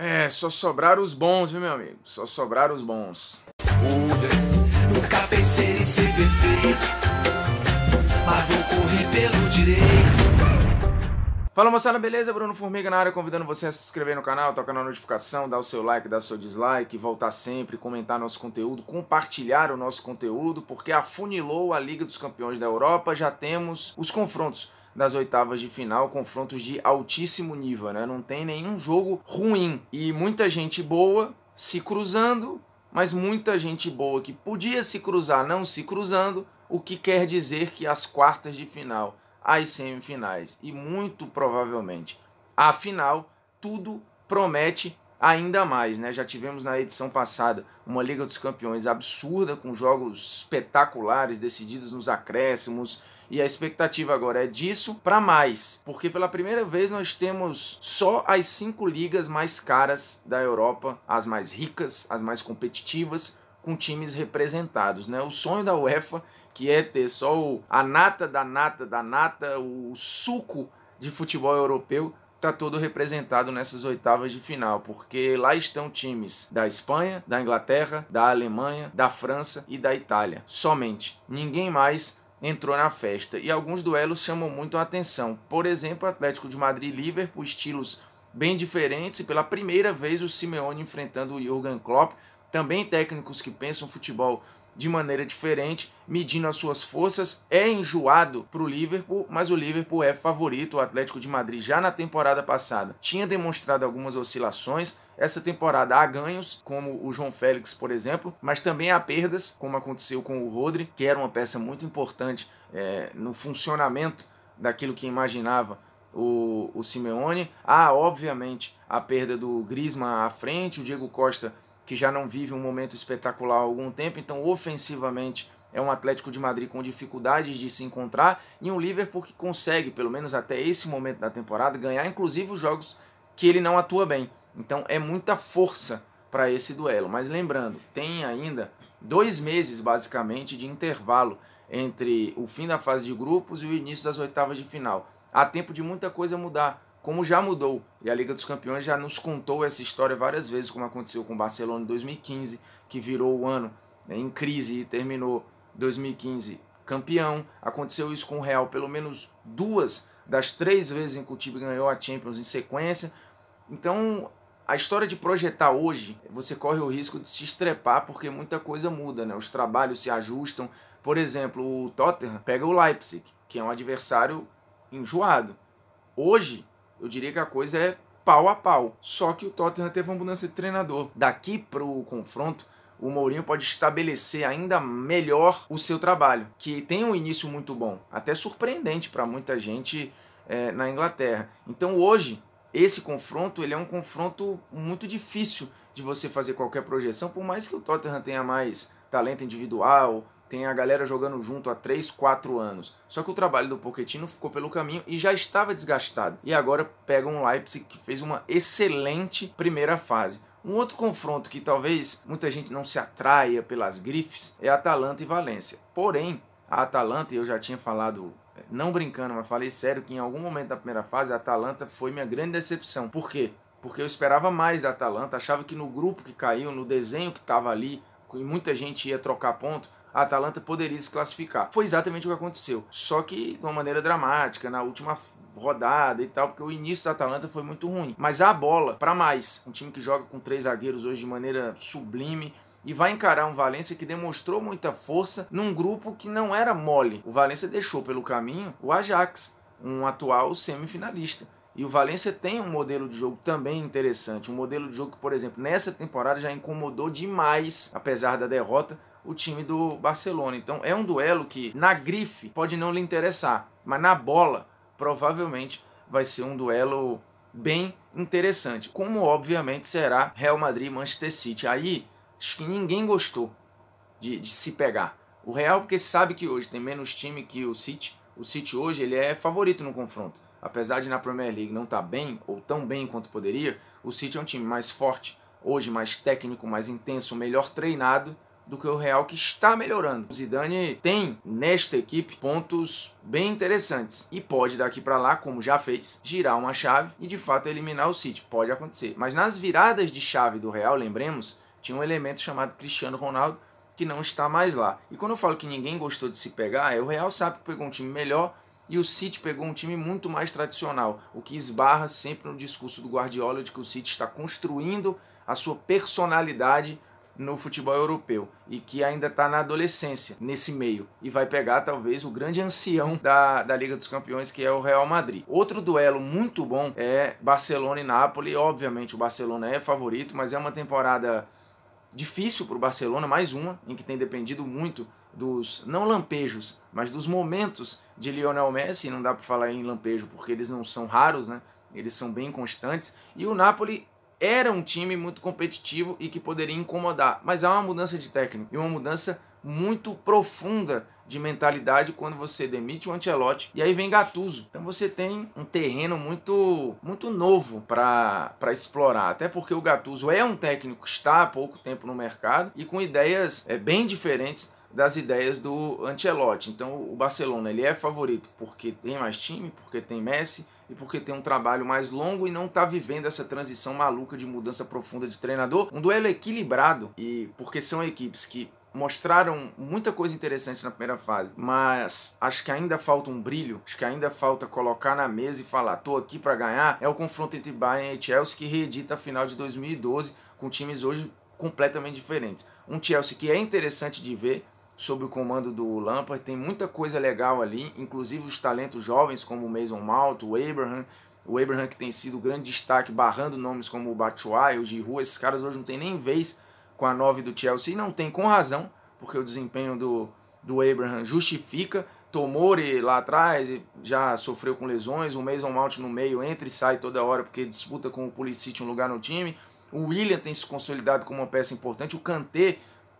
É, só sobraram os bons, viu, meu amigo? Só sobraram os bons. Nunca pensei em ser perfeito, mas vou correr pelo direito. Fala moçada, beleza? Bruno Formiga na área, convidando você a se inscrever no canal, tocar na notificação, dar o seu like, dar o seu dislike, voltar sempre, comentar nosso conteúdo, compartilhar o nosso conteúdo, porque afunilou a Liga dos Campeões da Europa, já temos os confrontos das oitavas de final, confrontos de altíssimo nível, né? Não tem nenhum jogo ruim e muita gente boa se cruzando, mas muita gente boa que podia se cruzar não se cruzando, o que quer dizer que as quartas de final, as semifinais e muito provavelmente a final, tudo promete ainda mais, né? Já tivemos na edição passada uma Liga dos Campeões absurda, com jogos espetaculares decididos nos acréscimos, e a expectativa agora é disso para mais, porque pela primeira vez nós temos só as cinco ligas mais caras da Europa, as mais ricas, as mais competitivas, com times representados, né? O sonho da UEFA que é ter só o, a nata da nata da nata, o suco de futebol europeu está todo representado nessas oitavas de final, porque lá estão times da Espanha, da Inglaterra, da Alemanha, da França e da Itália. Somente. Ninguém mais entrou na festa. E alguns duelos chamam muito a atenção. Por exemplo, Atlético de Madrid e Liverpool, estilos bem diferentes. E pela primeira vez o Simeone enfrentando o Jurgen Klopp. Também técnicos que pensam futebol de maneira diferente, medindo as suas forças, é enjoado para o Liverpool, mas o Liverpool é favorito. O Atlético de Madrid já na temporada passada tinha demonstrado algumas oscilações. Essa temporada há ganhos, como o João Félix, por exemplo, mas também há perdas, como aconteceu com o Rodri, que era uma peça muito importante é, no funcionamento daquilo que imaginava o, o Simeone. Há, obviamente, a perda do Griezmann à frente, o Diego Costa que já não vive um momento espetacular há algum tempo, então ofensivamente é um Atlético de Madrid com dificuldades de se encontrar e um Liverpool que consegue, pelo menos até esse momento da temporada, ganhar inclusive os jogos que ele não atua bem. Então é muita força para esse duelo. Mas lembrando, tem ainda dois meses basicamente de intervalo entre o fim da fase de grupos e o início das oitavas de final. Há tempo de muita coisa mudar como já mudou. E a Liga dos Campeões já nos contou essa história várias vezes, como aconteceu com o Barcelona em 2015, que virou o ano né, em crise e terminou 2015 campeão. Aconteceu isso com o Real pelo menos duas das três vezes em que o time ganhou a Champions em sequência. Então, a história de projetar hoje, você corre o risco de se estrepar porque muita coisa muda, né? Os trabalhos se ajustam. Por exemplo, o Tottenham pega o Leipzig, que é um adversário enjoado. Hoje, eu diria que a coisa é pau a pau. Só que o Tottenham teve uma mudança de treinador. Daqui para o confronto, o Mourinho pode estabelecer ainda melhor o seu trabalho, que tem um início muito bom, até surpreendente para muita gente é, na Inglaterra. Então hoje, esse confronto ele é um confronto muito difícil de você fazer qualquer projeção, por mais que o Tottenham tenha mais talento individual, tem a galera jogando junto há 3, 4 anos. Só que o trabalho do Pochettino ficou pelo caminho e já estava desgastado. E agora pega um Leipzig que fez uma excelente primeira fase. Um outro confronto que talvez muita gente não se atraia pelas grifes é Atalanta e Valência. Porém, a Atalanta, eu já tinha falado eh, não brincando, mas falei sério que em algum momento da primeira fase a Atalanta foi minha grande decepção. Por quê? Porque eu esperava mais da Atalanta, achava que no grupo que caiu, no desenho que estava ali, e muita gente ia trocar ponto, a Atalanta poderia se classificar. Foi exatamente o que aconteceu, só que de uma maneira dramática, na última rodada e tal, porque o início da Atalanta foi muito ruim. Mas a bola, para mais, um time que joga com três zagueiros hoje de maneira sublime, e vai encarar um Valência que demonstrou muita força num grupo que não era mole. O Valência deixou pelo caminho o Ajax, um atual semifinalista. E o Valência tem um modelo de jogo também interessante. Um modelo de jogo que, por exemplo, nessa temporada já incomodou demais, apesar da derrota, o time do Barcelona. Então é um duelo que na grife pode não lhe interessar, mas na bola provavelmente vai ser um duelo bem interessante. Como obviamente será Real Madrid Manchester City. Aí acho que ninguém gostou de, de se pegar. O Real porque sabe que hoje tem menos time que o City. O City hoje ele é favorito no confronto. Apesar de na Premier League não estar tá bem ou tão bem quanto poderia, o City é um time mais forte, hoje mais técnico, mais intenso, melhor treinado do que o Real que está melhorando. O Zidane tem nesta equipe pontos bem interessantes e pode daqui para lá, como já fez, girar uma chave e de fato eliminar o City, pode acontecer. Mas nas viradas de chave do Real, lembremos, tinha um elemento chamado Cristiano Ronaldo que não está mais lá. E quando eu falo que ninguém gostou de se pegar, é o Real sabe que pegou um time melhor e o City pegou um time muito mais tradicional, o que esbarra sempre no discurso do Guardiola de que o City está construindo a sua personalidade no futebol europeu e que ainda está na adolescência nesse meio e vai pegar talvez o grande ancião da, da Liga dos Campeões que é o Real Madrid. Outro duelo muito bom é Barcelona e Nápoles. Obviamente o Barcelona é favorito, mas é uma temporada difícil para o Barcelona, mais uma, em que tem dependido muito dos, não lampejos, mas dos momentos de Lionel Messi, não dá para falar em lampejo porque eles não são raros, né? Eles são bem constantes. E o Napoli era um time muito competitivo e que poderia incomodar. Mas há uma mudança de técnico e uma mudança muito profunda de mentalidade quando você demite o Antelote e aí vem Gattuso. Então você tem um terreno muito muito novo para explorar, até porque o Gattuso é um técnico que está há pouco tempo no mercado e com ideias é, bem diferentes das ideias do Ancelotti. Então o Barcelona ele é favorito porque tem mais time, porque tem Messi e porque tem um trabalho mais longo e não está vivendo essa transição maluca de mudança profunda de treinador. Um duelo equilibrado e porque são equipes que mostraram muita coisa interessante na primeira fase, mas acho que ainda falta um brilho, acho que ainda falta colocar na mesa e falar, tô aqui para ganhar. É o confronto entre Bayern e Chelsea que reedita a final de 2012 com times hoje completamente diferentes. Um Chelsea que é interessante de ver, sob o comando do Lampard. Tem muita coisa legal ali, inclusive os talentos jovens como o Mason Mount, o Abraham, o Abraham que tem sido grande destaque, barrando nomes como o Batshuayi, o Giroud, esses caras hoje não tem nem vez com a 9 do Chelsea, e não tem com razão, porque o desempenho do, do Abraham justifica, Tomori lá atrás já sofreu com lesões, o Mason Mount no meio entra e sai toda hora porque disputa com o Pulisic um lugar no time, o William tem se consolidado como uma peça importante, o Kanté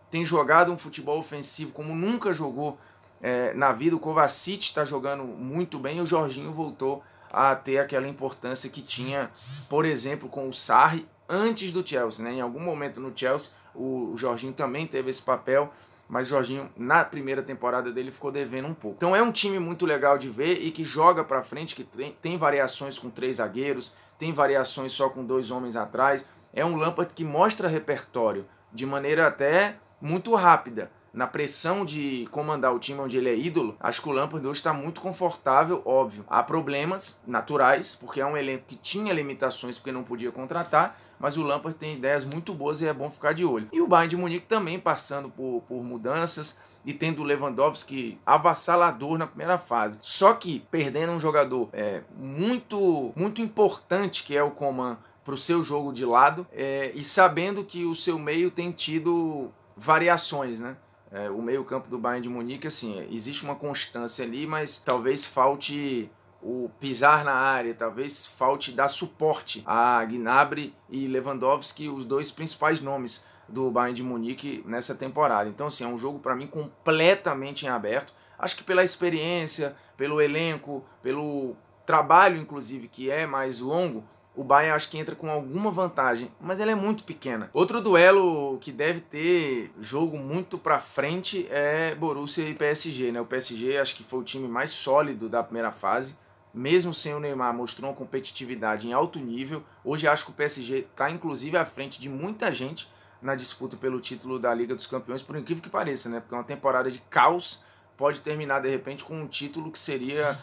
tem jogado um futebol ofensivo como nunca jogou é, na vida. O Kovacic está jogando muito bem e o Jorginho voltou a ter aquela importância que tinha, por exemplo, com o Sarri antes do Chelsea. Né? Em algum momento no Chelsea, o Jorginho também teve esse papel, mas o Jorginho, na primeira temporada dele, ficou devendo um pouco. Então é um time muito legal de ver e que joga para frente, que tem, tem variações com três zagueiros, tem variações só com dois homens atrás. É um Lampard que mostra repertório de maneira até muito rápida. Na pressão de comandar o time onde ele é ídolo, acho que o Lampard hoje está muito confortável, óbvio. Há problemas naturais, porque é um elenco que tinha limitações porque não podia contratar, mas o Lampard tem ideias muito boas e é bom ficar de olho. E o Bayern de Munique também passando por, por mudanças e tendo o Lewandowski avassalador na primeira fase. Só que perdendo um jogador é, muito, muito importante que é o Coman para o seu jogo de lado é, e sabendo que o seu meio tem tido variações, né? É, o meio-campo do Bayern de Munique, assim, existe uma constância ali, mas talvez falte o pisar na área, talvez falte dar suporte a Gnabry e Lewandowski, os dois principais nomes do Bayern de Munique nessa temporada. Então, assim, é um jogo para mim completamente em aberto. Acho que pela experiência, pelo elenco, pelo trabalho, inclusive, que é mais longo, o Bayern acho que entra com alguma vantagem, mas ela é muito pequena. Outro duelo que deve ter jogo muito para frente é Borussia e PSG, né? O PSG acho que foi o time mais sólido da primeira fase, mesmo sem o Neymar, mostrou uma competitividade em alto nível. Hoje acho que o PSG está inclusive à frente de muita gente na disputa pelo título da Liga dos Campeões, por incrível que pareça, né? Porque é uma temporada de caos pode terminar de repente com um título que seria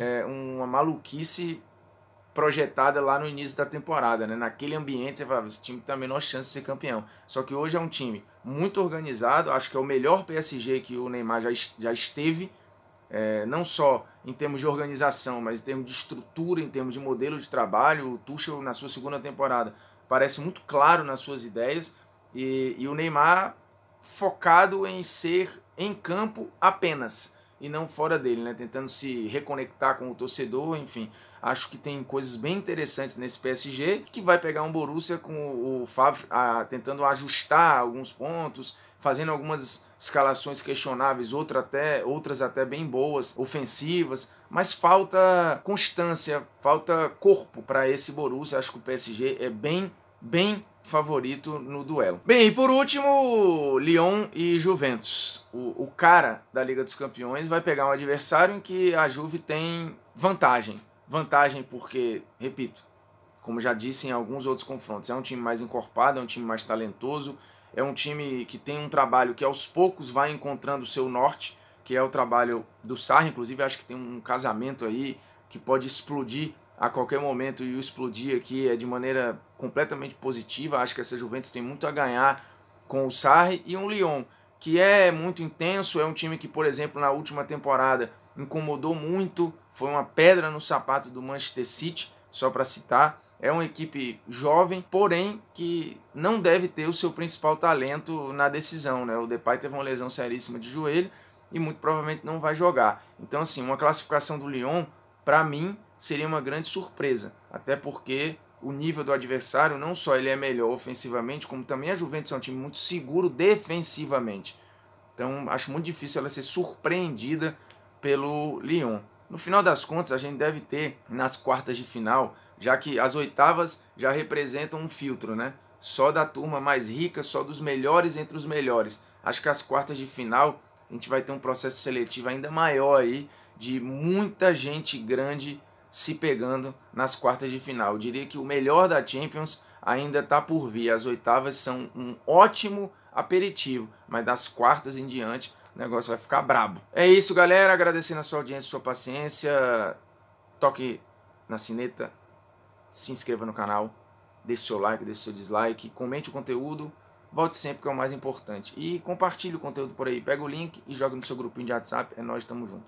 é, uma maluquice projetada lá no início da temporada, né? Naquele ambiente você falava, esse time tem a menor chance de ser campeão. Só que hoje é um time muito organizado, acho que é o melhor PSG que o Neymar já, já esteve, é, não só em termos de organização, mas em termos de estrutura, em termos de modelo de trabalho. O Tuchel, na sua segunda temporada, parece muito claro nas suas ideias e, e o Neymar focado em ser em campo apenas e não fora dele, né? Tentando se reconectar com o torcedor, enfim. Acho que tem coisas bem interessantes nesse PSG, que vai pegar um Borussia com o Favre a, tentando ajustar alguns pontos, fazendo algumas escalações questionáveis, outra até, outras até bem boas, ofensivas, mas falta constância, falta corpo para esse Borussia. Acho que o PSG é bem, bem favorito no duelo. Bem, e por último, Lyon e Juventus cara da Liga dos Campeões vai pegar um adversário em que a Juve tem vantagem. Vantagem porque, repito, como já disse em alguns outros confrontos, é um time mais encorpado, é um time mais talentoso, é um time que tem um trabalho que aos poucos vai encontrando o seu norte, que é o trabalho do Sarri, inclusive acho que tem um casamento aí que pode explodir a qualquer momento e o explodir aqui é de maneira completamente positiva. Acho que essa Juventus tem muito a ganhar com o Sarri e um Lyon que é muito intenso, é um time que, por exemplo, na última temporada incomodou muito, foi uma pedra no sapato do Manchester City, só para citar. É uma equipe jovem, porém que não deve ter o seu principal talento na decisão, né? O Depay teve uma lesão seríssima de joelho e muito provavelmente não vai jogar. Então, assim, uma classificação do Lyon, para mim, seria uma grande surpresa, até porque o nível do adversário, não só ele é melhor ofensivamente, como também a Juventus é um time muito seguro defensivamente. Então acho muito difícil ela ser surpreendida pelo Lyon. No final das contas, a gente deve ter nas quartas de final, já que as oitavas já representam um filtro, né? Só da turma mais rica, só dos melhores entre os melhores. Acho que as quartas de final a gente vai ter um processo seletivo ainda maior aí de muita gente grande se pegando nas quartas de final. Eu diria que o melhor da Champions ainda está por vir. As oitavas são um ótimo aperitivo, mas das quartas em diante o negócio vai ficar brabo. É isso, galera. Agradecendo a sua audiência, sua paciência. Toque na sineta, se inscreva no canal, deixe seu like, deixe seu dislike, comente o conteúdo, volte sempre que é o mais importante. E compartilhe o conteúdo por aí, pega o link e joga no seu grupinho de WhatsApp. É nós, tamo junto.